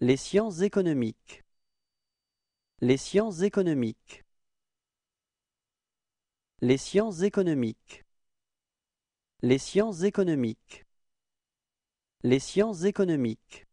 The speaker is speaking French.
Les sciences économiques. Les sciences économiques. Les sciences économiques. Les sciences économiques. Les sciences économiques.